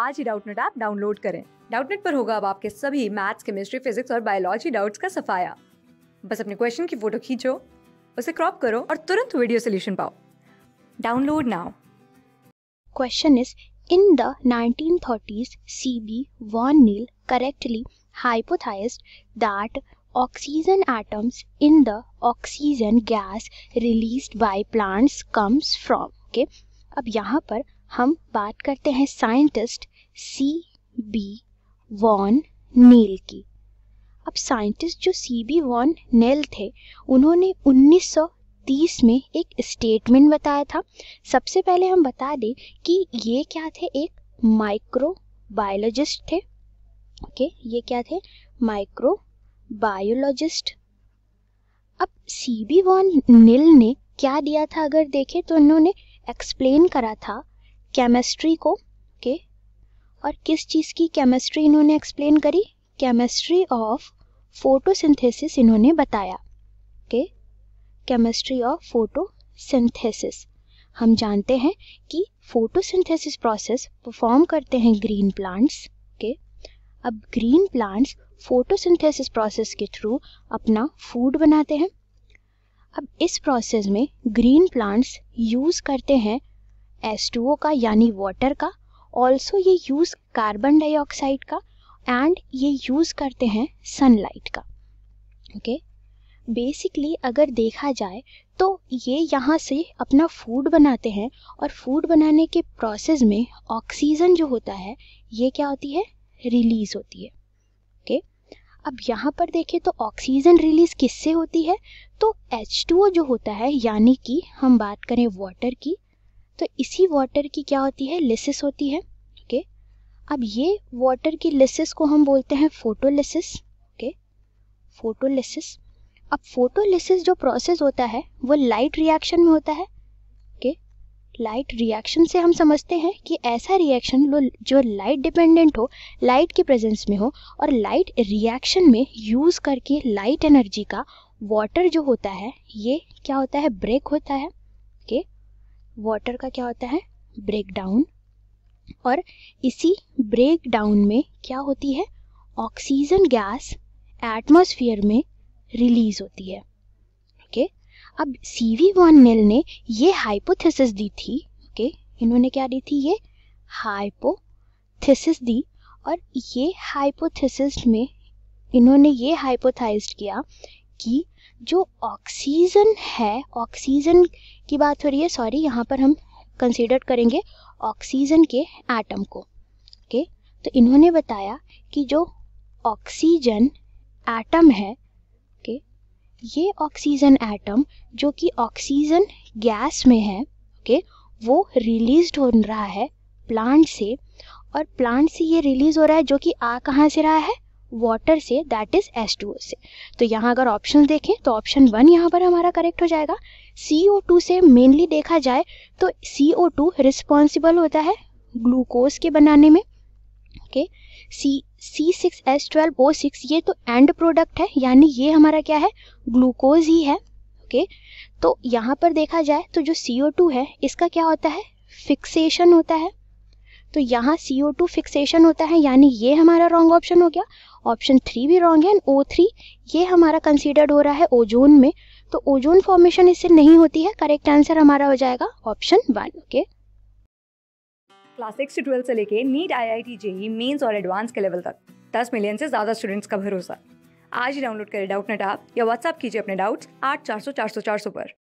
आज ही Doubtnut app download करें डाउटनेट पर होगा अब आपके सभी मैथ्स केमिस्ट्री फिजिक्स और बायोलॉजी डाउट्स का सफाया बस अपने क्वेश्चन की फोटो खींचो उसे क्रॉप करो और तुरंत वीडियो सोल्यूशन पाओ download now question is In the 1930s, B von Niel correctly hypothesized that oxygen atoms in the oxygen gas released by plants comes from के अब यहाँ पर हम बात करते हैं scientist C B van Niel की अब साइंटिस्ट जो सी बी वॉन नेल थे उन्होंने 1930 में एक स्टेटमेंट बताया था सबसे पहले हम बता दें कि ये क्या थे एक माइक्रो बायोलॉजिस्ट थे ओके okay, ये क्या थे माइक्रो बायोलॉजिस्ट अब सी बी वॉन नील ने क्या दिया था अगर देखें तो उन्होंने एक्सप्लेन करा था केमिस्ट्री को के और किस चीज़ की केमिस्ट्री इन्होंने एक्सप्लेन करी केमिस्ट्री ऑफ फोटोसिंथेसिस इन्होंने बताया के केमिस्ट्री ऑफ फोटोसिंथेसिस हम जानते हैं कि फोटोसिंथेसिस प्रोसेस परफॉर्म करते हैं ग्रीन प्लांट्स के अब ग्रीन प्लांट्स फोटोसिंथेसिस प्रोसेस के थ्रू अपना फूड बनाते हैं अब इस प्रोसेस में ग्रीन प्लांट्स यूज़ करते हैं ओ का यानी वाटर का ऑल्सो ये यूज़ कार्बन डाइऑक्साइड का एंड ये यूज़ करते हैं सनलाइट का ओके okay? बेसिकली अगर देखा जाए तो ये यहाँ से अपना फूड बनाते हैं और फूड बनाने के प्रोसेस में ऑक्सीजन जो होता है ये क्या होती है रिलीज़ होती है ओके okay? अब यहाँ पर देखें तो ऑक्सीजन रिलीज किससे होती है तो H2O जो होता है यानी कि हम बात करें वाटर की तो इसी वाटर की क्या होती है लेसिस होती है ओके अब ये वाटर की लेसिस को हम बोलते हैं फोटोलिसिस ओके फोटोलिसिस अब फोटोलिसिस जो प्रोसेस होता है वो लाइट रिएक्शन में होता है ओके लाइट रिएक्शन से हम समझते हैं कि ऐसा रिएक्शन जो लाइट डिपेंडेंट हो लाइट के प्रेजेंस में हो और लाइट रिएक्शन में यूज़ करके लाइट एनर्जी का वाटर जो होता है ये क्या होता है ब्रेक होता है वाटर का क्या होता है ब्रेक डाउन और इसी ब्रेक डाउन में क्या होती है ऑक्सीजन गैस एटमॉस्फेयर में रिलीज होती है ओके अब सी वी वन नेल ने ये हाइपोथेसिस दी थी ओके इन्होंने क्या दी थी ये हाइपोथेसिस दी और ये हाइपोथेसिस में इन्होंने ये हाइपोथाइज किया कि जो ऑक्सीजन है ऑक्सीजन की बात हो रही है सॉरी यहाँ पर हम कंसिडर करेंगे ऑक्सीजन के एटम को ओके तो इन्होंने बताया कि जो ऑक्सीजन एटम है ओके ये ऑक्सीजन एटम जो कि ऑक्सीजन गैस में है ओके वो रिलीज हो रहा है प्लांट से और प्लांट से ये रिलीज हो रहा है जो कि आ कहाँ से रहा है water say that is S to से तो यहाँ अगर ऑप्शन देखें तो ऑप्शन वन यहाँ पर हमारा करेक्ट हो जाएगा सी ओ टू से मेनली देखा जाए तो सी ओ टू रिस्पॉन्सिबल होता है ग्लूकोज के बनाने में okay C C six S twelve O six ये तो एंड प्रोडक्ट है यानी ये हमारा क्या है ग्लूकोज ही है ओके okay? तो यहाँ पर देखा जाए तो जो सी ओ टू है इसका क्या होता है फिक्सेशन होता है तो यहाँ सी ओ टू फिक्सेशन होता है यानी ये हमारा रॉन्ग ऑप्शन हो गया ऑप्शन थ्री भी रॉन्ग है ओ थ्री ये हमारा कंसिडर्ड हो रहा है ओजोन में तो ओजोन फॉर्मेशन इससे नहीं होती है करेक्ट आंसर हमारा हो जाएगा option one okay class six से ट्वेल्थ से लेके NEET I I T JEE mains और एडवांस के लेवल तक दस मिलियन से ज़्यादा स्टूडेंट्स का भरोसा आज ही डाउनलोड करें डाउट नेट आप या व्हाट्सअप कीजिए अपने डाउट्स आठ चार सौ चार सौ चार सौ पर